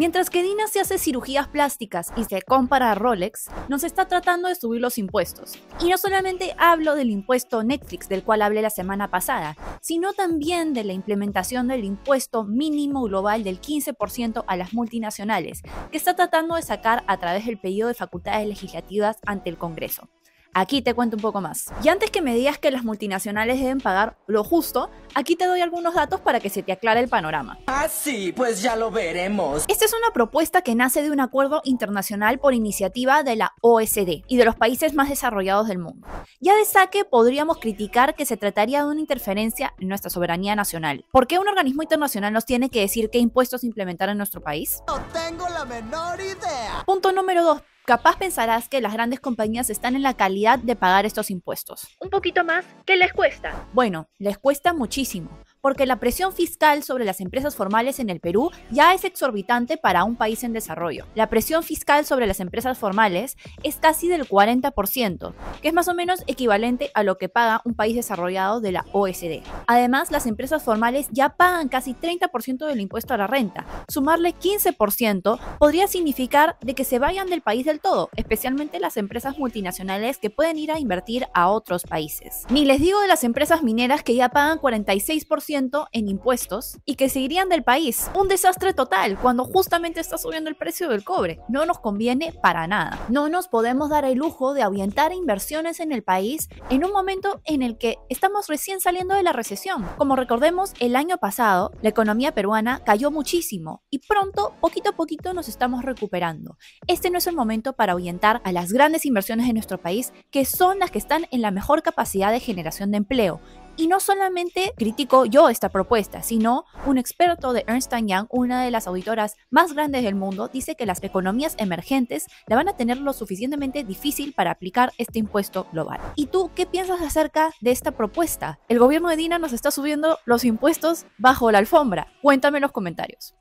Mientras que Dina se hace cirugías plásticas y se compra a Rolex, nos está tratando de subir los impuestos. Y no solamente hablo del impuesto Netflix del cual hablé la semana pasada, sino también de la implementación del impuesto mínimo global del 15% a las multinacionales, que está tratando de sacar a través del pedido de facultades legislativas ante el Congreso. Aquí te cuento un poco más. Y antes que me digas que las multinacionales deben pagar lo justo, aquí te doy algunos datos para que se te aclare el panorama. Ah, sí, pues ya lo veremos. Esta es una propuesta que nace de un acuerdo internacional por iniciativa de la OSD y de los países más desarrollados del mundo. Ya de saque podríamos criticar que se trataría de una interferencia en nuestra soberanía nacional. ¿Por qué un organismo internacional nos tiene que decir qué impuestos implementar en nuestro país? No tengo la menor idea. Punto número 2 Capaz pensarás que las grandes compañías están en la calidad de pagar estos impuestos. Un poquito más, ¿qué les cuesta? Bueno, les cuesta muchísimo porque la presión fiscal sobre las empresas formales en el Perú ya es exorbitante para un país en desarrollo. La presión fiscal sobre las empresas formales es casi del 40%, que es más o menos equivalente a lo que paga un país desarrollado de la OSD. Además, las empresas formales ya pagan casi 30% del impuesto a la renta. Sumarle 15% podría significar de que se vayan del país del todo, especialmente las empresas multinacionales que pueden ir a invertir a otros países. Ni les digo de las empresas mineras que ya pagan 46% en impuestos y que se irían del país. Un desastre total cuando justamente está subiendo el precio del cobre. No nos conviene para nada. No nos podemos dar el lujo de ahuyentar inversiones en el país en un momento en el que estamos recién saliendo de la recesión. Como recordemos, el año pasado la economía peruana cayó muchísimo y pronto, poquito a poquito, nos estamos recuperando. Este no es el momento para ahuyentar a las grandes inversiones de nuestro país que son las que están en la mejor capacidad de generación de empleo y no solamente critico yo esta propuesta, sino un experto de Ernst Young, una de las auditoras más grandes del mundo, dice que las economías emergentes la van a tener lo suficientemente difícil para aplicar este impuesto global. ¿Y tú qué piensas acerca de esta propuesta? El gobierno de Dina nos está subiendo los impuestos bajo la alfombra. Cuéntame en los comentarios.